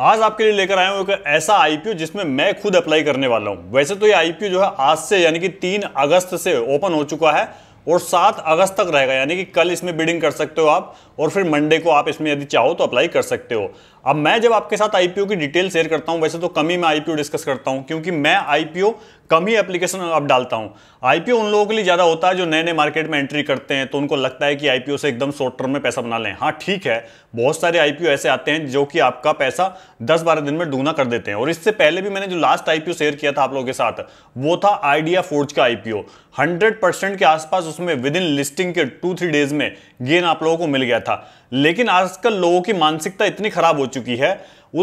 आज आपके लिए लेकर आया हूँ एक ऐसा आईपीओ जिसमें मैं खुद अप्लाई करने वाला हूँ वैसे तो ये आईपीओ जो है आज से यानी कि तीन अगस्त से ओपन हो चुका है और सात अगस्त तक रहेगा यानी कि कल इसमें बिडिंग कर सकते हो आप और फिर मंडे को आप इसमें यदि चाहो तो अप्लाई कर सकते हो अब मैं जब आपके साथ आईपीओ की डिटेल शेयर करता हूं वैसे तो कम ही मैं आईपीओ डिस्कस करता हूं क्योंकि मैं आईपीओ कम ही एप्लीकेशन अब डालता हूं आईपीओ उन लोगों के लिए ज़्यादा होता है जो नए नए मार्केट में एंट्री करते हैं तो उनको लगता है कि आईपीओ से एकदम शॉर्ट टर्म में पैसा बना लें हाँ ठीक है बहुत सारे आईपीओ ऐसे आते हैं जो कि आपका पैसा दस बारह दिन में दूना कर देते हैं और इससे पहले भी मैंने जो लास्ट आईपीओ शेयर किया था आप लोगों के साथ वो था आइडिया फोर्ज का आईपीओ हंड्रेड परसेंट के आसपास उसमें विद इन लिस्टिंग के टू थ्री डेज में गेन आप लोगों को मिल गया था लेकिन आजकल लोगों की मानसिकता इतनी खराब हो चुकी है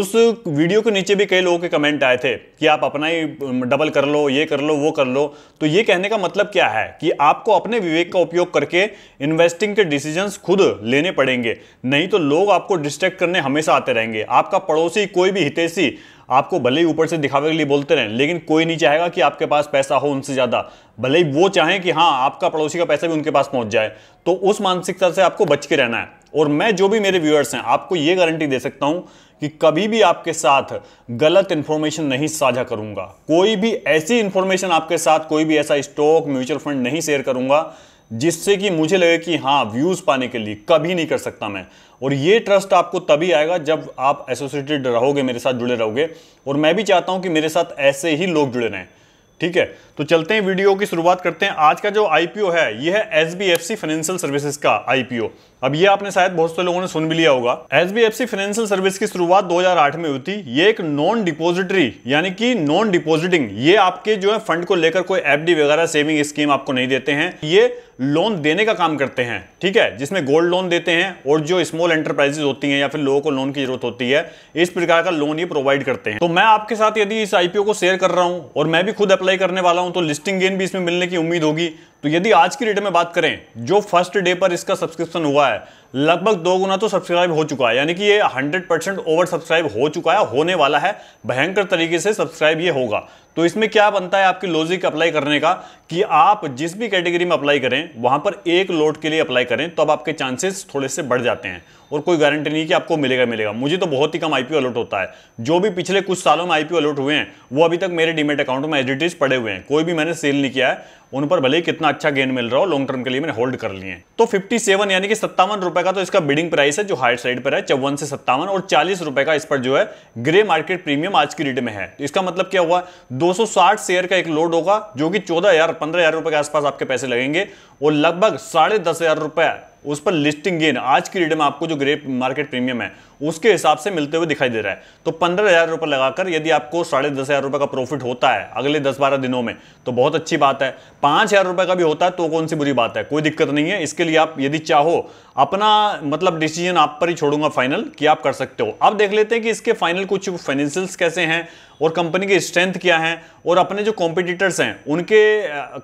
उस वीडियो के नीचे भी कई लोगों के कमेंट आए थे कि आप अपना ही डबल कर लो ये कर लो वो कर लो तो ये कहने का मतलब क्या है कि आपको अपने विवेक का उपयोग करके इन्वेस्टिंग के डिसीजंस खुद लेने पड़ेंगे नहीं तो लोग आपको डिस्ट्रैक्ट करने हमेशा आते रहेंगे आपका पड़ोसी कोई भी हितेशी आपको भले ही ऊपर से दिखावे के लिए बोलते रहें लेकिन कोई नहीं चाहेगा कि आपके पास पैसा हो उनसे ज़्यादा भले ही वो चाहें कि हाँ आपका पड़ोसी का पैसा भी उनके पास पहुंच जाए तो उस मानसिकता से आपको बच के रहना है और मैं जो भी मेरे व्यूअर्स हैं आपको ये गारंटी दे सकता हूं कि कभी भी आपके साथ गलत इन्फॉर्मेशन नहीं साझा करूंगा कोई भी ऐसी इन्फॉर्मेशन आपके साथ कोई भी ऐसा स्टॉक म्यूचुअल फंड नहीं शेयर करूंगा जिससे कि मुझे लगे कि हाँ व्यूज़ पाने के लिए कभी नहीं कर सकता मैं और ये ट्रस्ट आपको तभी आएगा जब आप एसोसिएटेड रहोगे मेरे साथ जुड़े रहोगे और मैं भी चाहता हूँ कि मेरे साथ ऐसे ही लोग जुड़े रहें ठीक है तो चलते हैं वीडियो की शुरुआत करते हैं आज का जो आईपीओ है यह है एच फाइनेंशियल सर्विसेज का आईपीओ अब ये आपने शायद बहुत से लोगों ने सुन भी लिया होगा S B F C financial service की शुरुआत 2008 में हुई थी ये एक नॉन डिपोजिटरी यानी कि नॉन डिपोजिटिंग ये आपके जो है फंड को लेकर कोई डी वगैरह सेविंग स्कीम आपको नहीं देते हैं ये लोन देने का काम करते हैं ठीक है जिसमें गोल्ड लोन देते हैं और जो स्मॉल एंटरप्राइजेस होती हैं या फिर लोगों को लोन की जरूरत होती है इस प्रकार का लोन ये प्रोवाइड करते हैं तो मैं आपके साथ यदि इस आईपीओ को शेयर कर रहा हूं और मैं भी खुद अप्लाई करने वाला हूं तो लिस्टिंग गेन भी इसमें मिलने की उम्मीद होगी तो यदि आज की डेट में बात करें जो फर्स्ट डे पर इसका सब्सक्रिप्शन हुआ है लगभग दो गुना तो सब्सक्राइब हो चुका है यानी कि ये 100 परसेंट ओवर सब्सक्राइब हो चुका है होने वाला है भयंकर तरीके से सब्सक्राइब ये होगा तो इसमें क्या बनता है आपके लॉजिक अप्लाई करने का कि आप जिस भी कैटेगरी में अप्लाई करें वहां पर एक लोड के लिए अप्लाई करें तो अब आपके चांसेस थोड़े से बढ़ जाते हैं और कोई गारंटी नहीं कि आपको मिलेगा मिलेगा मुझे तो बहुत ही कम आईपीओ अलॉट होता है जो भी पिछले कुछ सालों में आईपीओ अलॉट हुए हैं वो अभी तक मेरे डीमेट अकाउंट में एजिटिज पड़े हुए हैं कोई भी मैंने सेल नहीं किया है उन पर भले ही कितना अच्छा गेन मिल रहा हो लॉन्ग टर्म के लिए मैंने होल्ड कर लिए तो 57 यानी कि सत्तावन रुपए का तो इसका बिडिंग प्राइस है जो हाइट साइड पर है चौवन से सत्तावन और चालीस रुपए का इस पर जो है ग्रे मार्केट प्रीमियम आज की डेट में है तो इसका मतलब क्या हुआ दो 260 शेयर का एक लोड होगा जो कि चौदह हजार पंद्रह हजार रुपए के आसपास आपके पैसे लगेंगे और लगभग साढ़े दस हजार रुपए उस पर लिस्टिंग गेन आज की डेट में आपको जो ग्रे मार्केट प्रीमियम है उसके हिसाब से मिलते हुए दिखाई दे रहा है तो पंद्रह हज़ार रुपये लगाकर यदि आपको साढ़े दस हज़ार रुपये का प्रॉफिट होता है अगले दस बारह दिनों में तो बहुत अच्छी बात है पांच हज़ार रुपये का भी होता है तो कौन सी बुरी बात है कोई दिक्कत नहीं है इसके लिए आप यदि चाहो अपना मतलब डिसीजन आप पर ही छोड़ूंगा फाइनल कि आप कर सकते हो अब देख लेते हैं कि इसके फाइनल कुछ फाइनेंशियल्स कैसे हैं और कंपनी की स्ट्रेंथ क्या है और अपने जो कॉम्पिटिटर्स हैं उनके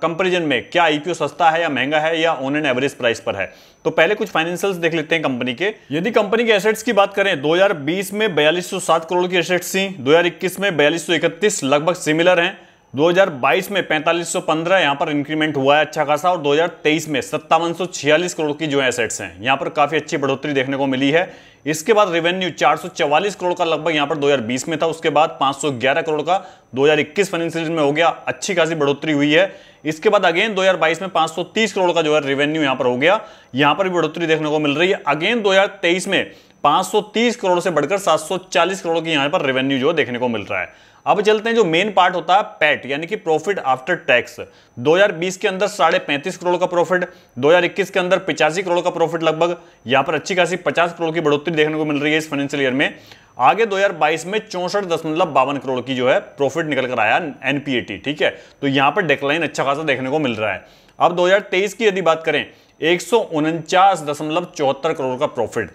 कंपेरिजन में क्या आईपीओ सस्ता है या महंगा है या ऑन एन एवरेज प्राइस पर है तो पहले कुछ फाइनेंशियल्स देख लेते हैं कंपनी के यदि कंपनी के एसेट्स की बात करें 2020 में बयालीस करोड़ की एसेट्स थी 2021 में बयालीस लगभग सिमिलर हैं 2022 में 4515 यहां पर इंक्रीमेंट हुआ है अच्छा खासा और 2023 में सत्तावन करोड़ की जो एसेट्स हैं यहां पर काफी अच्छी बढ़ोतरी देखने को मिली है इसके बाद रेवेन्यू 444 करोड़ का लगभग यहां पर 2020 में था उसके बाद 511 करोड़ का 2021 फाइनेंशियल में हो गया अच्छी खासी बढ़ोतरी हुई है इसके बाद अगेन 2022 में 530 करोड़ का जो है रेवेन्यू यहां पर हो गया यहां पर भी बढ़ोतरी देखने को मिल रही है अगेन 2023 में 530 करोड़ से बढ़कर 740 करोड़ की यहां पर रेवेन्यू जो देखने को मिल रहा है अब चलते हैं जो मेन पार्ट होता है पैट यानी कि प्रॉफिट आफ्टर टैक्स 2020 के अंदर साढ़े पैंतीस करोड़ का प्रॉफिट 2021 के अंदर पिचासी करोड़ का प्रॉफिट लगभग यहां पर अच्छी खासी 50 करोड़ की बढ़ोतरी देखने को मिल रही है इस फाइनेंशियल ईयर में आगे 2022 में चौसठ दशमलव बावन करोड़ की जो है प्रॉफिट निकल कर आया एनपीएटी ठीक है तो यहां पर डेकलाइन अच्छा खासा देखने को मिल रहा है अब दो की यदि बात करें एक करोड़ का प्रॉफिट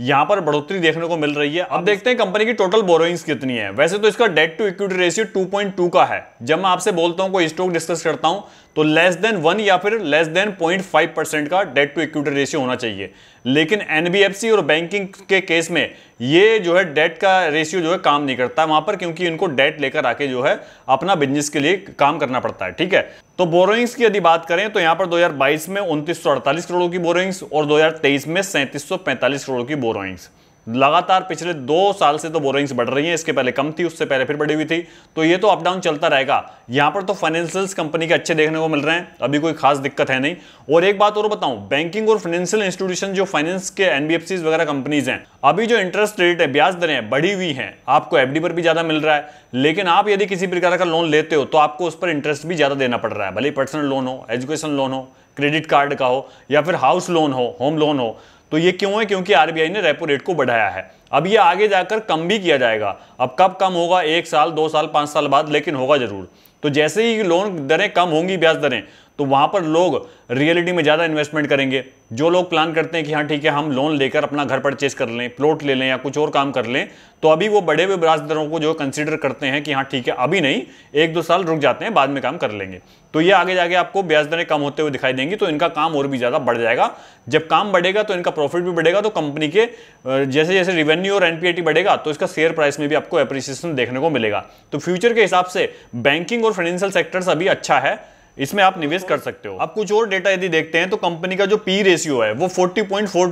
यहां पर बढ़ोतरी देखने को मिल रही है अब देखते हैं कंपनी की टोटल बोरोइंग्स कितनी है वैसे तो इसका डेट टू इक्विटी रेशियो 2.2 का है जब मैं आपसे बोलता हूं कोई स्टॉक डिस्कस करता हूं तो लेस देन वन या फिर less than point five percent का डेट टू इक्विटी रेशियो होना चाहिए लेकिन एनबीएफसी और बैंकिंग के केस में ये जो है डेट का रेशियो जो है काम नहीं करता वहां पर क्योंकि इनको डेट लेकर आके जो है अपना बिजनेस के लिए काम करना पड़ता है ठीक है तो बोरोइंग्स की यदि बात करें तो यहां पर 2022 में उनतीस करोड़ की बोरोइंग्स और 2023 में सैंतीस करोड़ की बोरोइंग्स लगातार पिछले दो साल से तो बोरिंग्स बढ़ रही हैं इसके पहले कम थी उससे पहले फिर बढ़ी हुई थी तो ये तो अप डाउन चलता रहेगा यहां पर तो फाइनेंशियल्स कंपनी के अच्छे देखने को मिल रहे हैं अभी कोई खास दिक्कत है नहीं और एक बात और बताऊं बैंकिंग और फाइनेंशियल इंस्टीट्यूशन जो फाइनेंस के एनबीएफसी वगैरह कंपनीज हैं अभी जो इंटरेस्ट रेट है ब्याज दरें बढ़ी हुई हैं आपको एफ पर भी ज्यादा मिल रहा है लेकिन आप यदि किसी प्रकार का लोन लेते हो तो आपको उस पर इंटरेस्ट भी ज्यादा देना पड़ रहा है भले पर्सनल लोन हो एजुकेशन लोन हो क्रेडिट कार्ड का हो या फिर हाउस लोन हो होम लोन हो तो ये क्यों है क्योंकि आरबीआई ने रेपो रेट को बढ़ाया है अब ये आगे जाकर कम भी किया जाएगा अब कब कम होगा एक साल दो साल पाँच साल बाद लेकिन होगा जरूर तो जैसे ही लोन दरें कम होंगी ब्याज दरें तो वहाँ पर लोग रियलिटी में ज़्यादा इन्वेस्टमेंट करेंगे जो लोग प्लान करते हैं कि हाँ ठीक है हम लोन लेकर अपना घर परचेज कर लें प्लॉट ले लें या कुछ और काम कर लें तो अभी वो बड़े हुए ब्याज दरों को जो कंसिडर करते हैं कि हाँ ठीक है अभी नहीं एक दो साल रुक जाते हैं बाद में काम कर लेंगे तो ये आगे जाके आपको ब्याज दरें कम होते हुए दिखाई देंगी तो इनका काम और भी ज़्यादा बढ़ जाएगा जब काम बढ़ेगा तो इनका प्रॉफिट भी बढ़ेगा तो कंपनी के जैसे जैसे रिवेन्यू और एन बढ़ेगा तो इसका शेयर प्राइस में भी आपको अप्रिसिएशन देखने को मिलेगा तो फ्यूचर के हिसाब से बैंकिंग और फाइनेंशियल सेक्टर्स अभी अच्छा है इसमें आप निवेश कर सकते हो आप कुछ और डेटा यदि देखते हैं तो कंपनी का जो पी रेशियो है वो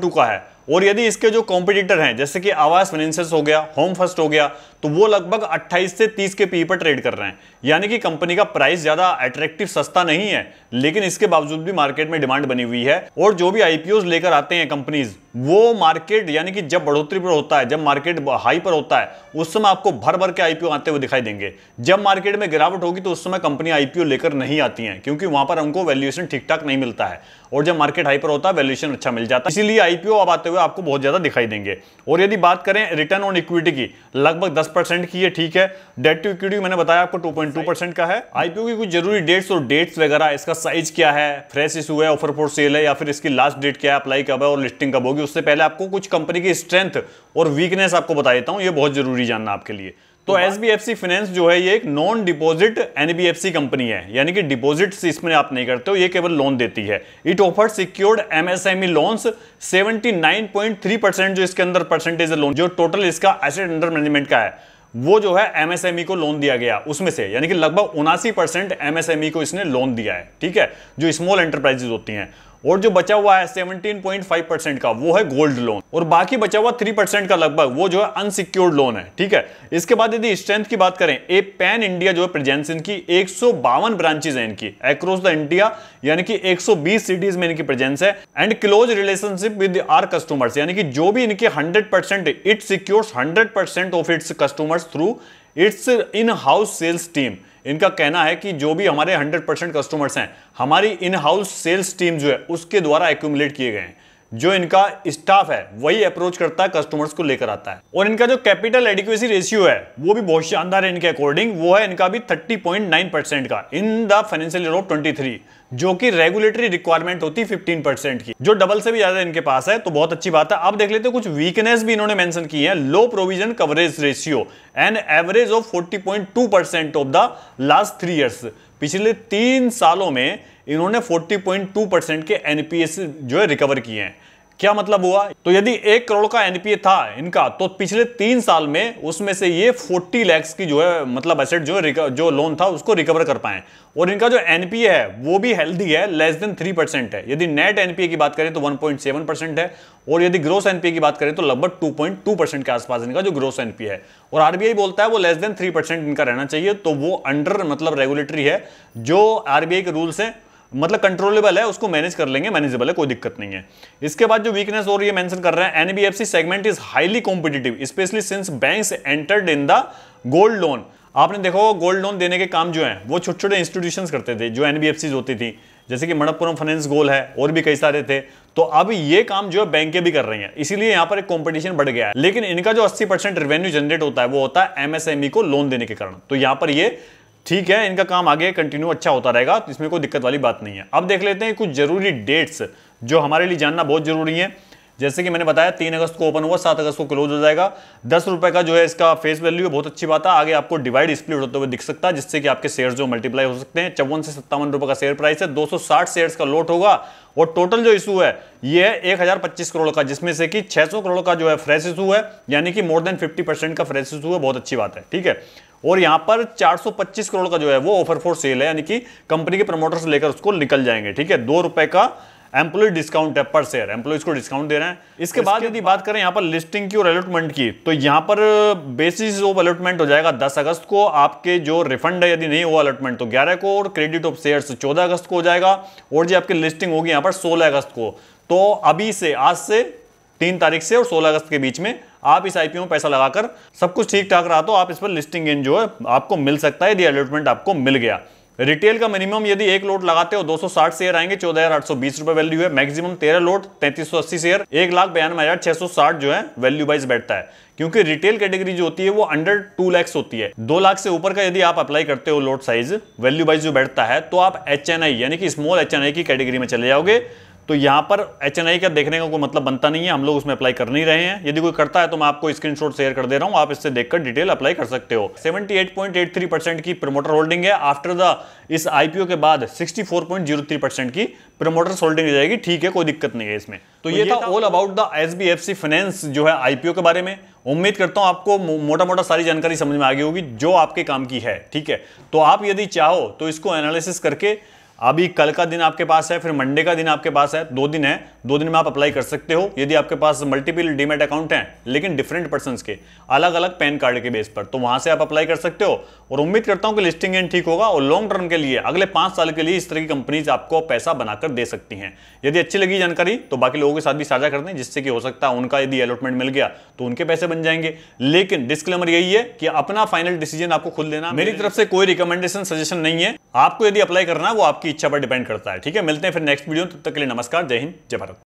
टू का है और यदि इसके जो कॉम्पिटिटर हैं जैसे कि आवास फाइनेंसेस हो गया होम फर्स्ट हो गया तो वो लगभग 28 से 30 के पी e पर ट्रेड कर रहे हैं यानी कि कंपनी का प्राइस ज़्यादा अट्रैक्टिव सस्ता नहीं है लेकिन इसके बावजूद भी मार्केट में डिमांड बनी हुई है और जो भी आईपीओ लेकर आते हैं कंपनीज वो मार्केट यानी कि जब बढ़ोतरी पर होता है जब मार्केट हाई पर होता है उस समय आपको भर भर के आईपीओ आते हुए दिखाई देंगे जब मार्केट में गिरावट होगी तो उस समय कंपनी आईपीओ लेकर नहीं आती है क्योंकि वहां पर उनको वैल्यूएशन ठीक ठाक नहीं मिलता है और जब मार्केट हाई पर होता है वैल्यूएशन अच्छा मिल जाता है इसीलिए आईपीओ अब आते हुए हुए आपको बहुत ज़्यादा दिखाई देंगे और यदि बात करें रिटर्न ऑन इक्विटी की लगभग दस परसेंट की है ठीक है डेट टू इक्विटी मैंने बताया आपको टू पॉइंट टू परसेंट का है आईपीओ की कुछ जरूरी डेट्स और डेट्स वगैरह इसका साइज क्या है फ्रेश इशू है ऑफर फॉर सेल है या फिर इसकी लास्ट डेट क्या है अप्लाई कब है और लिस्टिंग कब होगी उससे पहले आपको कुछ कंपनी की स्ट्रेंथ और वीकनेस आपको बता देता हूँ ये बहुत जरूरी जानना आपके लिए तो S B F C finance जो है ये एक नॉन डिपॉजिट एनबीएफसी कंपनी है यानी कि डिपॉजिट इसमें आप नहीं करते हो ये केवल लोन देती है it offer secured MSME loans 79.3 percent जो इसके अंदर परसेंटेज लोन जो टोटल इसका एसेट अंडर मैनेजमेंट का है वो जो है एमएसएमई e को लोन दिया गया उसमें से यानी कि लगभग उनासी परसेंट एमएसएमई e को इसने लोन दिया है ठीक है जो स्मॉल एंटरप्राइजेज होती हैं और जो बचा हुआ है 17.5 परसेंट का वो है गोल्ड लोन और बाकी बचा हुआ 3 परसेंट का लगभग वो जो है अनसिक्योर्ड लोन है ठीक है इसके बाद यदि स्ट्रेंथ की बात करें ए पैन इंडिया जो है प्रेजेंस इनकी एक ब्रांचेज है इनकी अक्रॉस द इंडिया यानी कि 120 सिटीज में इनकी प्रेजेंस है and close relationship with our customers यानी कि जो भी इनके hundred it secures hundred of its customers through its in house sales team इनका कहना है कि जो भी हमारे 100 परसेंट कस्टमर्स हैं हमारी इन हाउस सेल्स टीम जो है उसके द्वारा एक्यूमुलेट किए गए हैं जो इनका स्टाफ है वही अप्रोच करता है कस्टमर्स को लेकर आता है और इनका जो कैपिटल एडिक्वेसी रेशियो है वो भी बहुत शानदार है इनके अकॉर्डिंग वो है इनका भी 30.9 परसेंट का in the financial year of 23 जो कि रेगुलेटरी रिक्वायरमेंट होती है 15 परसेंट की जो डबल से भी ज्यादा इनके पास है तो बहुत अच्छी बात है अब देख लेते हैं कुछ वीकनेस भी इन्होंने मैंशन की है low provision coverage ratio and average of forty of the last three years पिछले तीन सालों में इन्होंने 40.2 परसेंट के एनपीएस जो है रिकवर किए हैं क्या मतलब हुआ तो यदि एक करोड़ का एनपीए था इनका तो पिछले तीन साल में उसमें से ये 40 लैक्स की जो है मतलब एसेट जो है जो लोन था उसको रिकवर कर पाए और इनका जो एनपीए है वो भी हेल्दी है लेस देन थ्री परसेंट है यदि नेट एनपीए की बात करें तो 1.7 परसेंट है और यदि ग्रोस एनपीए की बात करें तो लगभग टू परसेंट के आसपास इनका जो ग्रोस एनपीए है और आरबीआई बोलता है वो लेस देन थ्री परसेंट इनका रहना चाहिए तो वो अंडर मतलब रेगुलेटरी है जो आरबीआई के रूल्स हैं मतलब कंट्रोलेबल है उसको मैनेज कर लेंगे मैनेजेबल है कोई दिक्कत नहीं है इसके बाद जो वीकनेस और ये मेंशन कर रहे हैं NBFC segment is highly competitive specially since banks entered in the gold loan आपने देखो गोल्ड लोन देने के काम जो है वो छोटे छोटे इंस्टीट्यूशन करते थे जो एनबीएफसी होती थी जैसे कि मणप्पुरम फाइनेंस गोल है और भी कई सारे थे तो अब ये काम जो है बैंकें भी कर रही हैं इसीलिए यहाँ पर एक कंपटीशन बढ़ गया है लेकिन इनका जो 80 परसेंट रेवेन्यू जनरेट होता है वो होता है एमएसएमई e को लोन देने के कारण तो यहाँ पर ये ठीक है इनका काम आगे कंटिन्यू अच्छा होता रहेगा तो इसमें कोई दिक्कत वाली बात नहीं है अब देख लेते हैं कुछ जरूरी डेट्स जो हमारे लिए जानना बहुत जरूरी है जैसे कि मैंने बताया तीन अगस्त को ओपन हुआ सात अगस्त को क्लोज हो जाएगा दस रुपए का जो है इसका फेस वैल्यू बहुत अच्छी बात है आगे आपको डिवाइड स्प्लिट होते हुए दिख सकता है जिससे कि आपके शेयर जो मल्टीप्लाई हो सकते हैं चौवन से सत्तावन रुपए का शेयर प्राइस है 260 शेयर्स का लोट होगा और टोटल जो इशू है ये है पच्चीस करोड़ का जिसमें से कि सौ करोड़ का जो है फ्रेश इशू है यानी कि मोर देन फिफ्टी परसेंट का फ्रेश इशू है बहुत अच्छी बात है ठीक है और यहां पर 425 करोड़ का जो है वो ऑफर फॉर सेल है यानी कि कंपनी के से लेकर उसको निकल जाएंगे ठीक है दो रुपए का एम्प्लॉय डिस्काउंट है पर शेयर एम्प्लॉय को डिस्काउंट दे रहे हैं इसके बाद यदि बात करें यहां पर लिस्टिंग की और अलॉटमेंट की तो यहां पर बेसिस ऑफ अलॉटमेंट हो जाएगा 10 अगस्त को आपके जो रिफंड है यदि नहीं हुआ अलॉटमेंट तो 11 को और क्रेडिट ऑफ शेयर 14 अगस्त को हो जाएगा और जो आपकी लिस्टिंग होगी यहां पर सोलह अगस्त को तो अभी से आज से तीन तारीख से और सोलह अगस्त के बीच में आप इस आईपीओ में पैसा लगाकर सब कुछ ठीक ठाक रहा तो आप इस पर लिस्टिंग गेन जो है आपको मिल सकता है यदि अलॉटमेंट आपको मिल गया रिटेल का मिनिमम यदि एक लोट लगाते हो 260 शेयर आएंगे चौदह हजार आठ सौ बीस रुपए वैल्यू है मैक्सिमम तेरह लोट तैतीस सौ अस्सी शेयर एक लाख बयानवे हजार छह सौ साठ जो है वैल्यू वाइज बैठता है क्योंकि रिटेल कैटेगरी जो होती है वो अंडर टू लैक्स होती है दो लाख से ऊपर का यदि आप अप्लाई करते हो लोट साइज वैल्यू वाइज जो बैठता है तो आप एच यानी कि स्मॉल एच की कैटेगरी में चले जाओगे तो यहाँ पर एच का देखने का कोई मतलब बनता नहीं है हम लोग उसमें अप्लाई कर नहीं रहे हैं यदि कोई करता है तो मैं आपको स्क्रीन शेयर कर दे रहा हूँ आप इससे देखकर डिटेल अप्लाई कर सकते हो 78.83 परसेंट की प्रमोटर होल्डिंग है आफ्टर द इस आईपीओ के बाद 64.03 परसेंट की प्रमोटर्स होल्डिंग जाएगी ठीक है कोई दिक्कत नहीं है इसमें तो ये, तो ये था all about the S B F C finance जो है आईपीओ के बारे में उम्मीद करता हूं आपको मोटा मोटा सारी जानकारी समझ में आ गई होगी जो आपके काम की है ठीक है तो आप यदि चाहो तो इसको एनालिसिस करके अभी कल का दिन आपके पास है फिर मंडे का दिन आपके पास है दो दिन है दो दिन में आप अप्लाई कर सकते हो यदि आपके पास मल्टीपल डीमेट अकाउंट हैं लेकिन डिफरेंट पर्सन के अलग अलग पैन कार्ड के बेस पर तो वहां से आप अप्लाई कर सकते हो और उम्मीद करता हूं कि लिस्टिंग एंड ठीक होगा और लॉन्ग टर्म के लिए अगले पांच साल के लिए इस तरह की कंपनीज आपको पैसा बनाकर दे सकती हैं यदि अच्छी लगी जानकारी तो बाकी लोगों के साथ भी साझा कर दें जिससे कि हो सकता है उनका यदि अलॉटमेंट मिल गया तो उनके पैसे बन जाएंगे लेकिन डिस्कलेमर यही है कि अपना फाइनल डिसीजन आपको खुद लेना मेरी तरफ से कोई रिकमेंडेशन सजेशन नहीं है आपको यदि अप्लाई करना वो आपकी आपकी इच्छा पर डिपेंड करता है ठीक है मिलते हैं फिर नेक्स्ट वीडियो तब तक के लिए नमस्कार जय हिंद जय भारत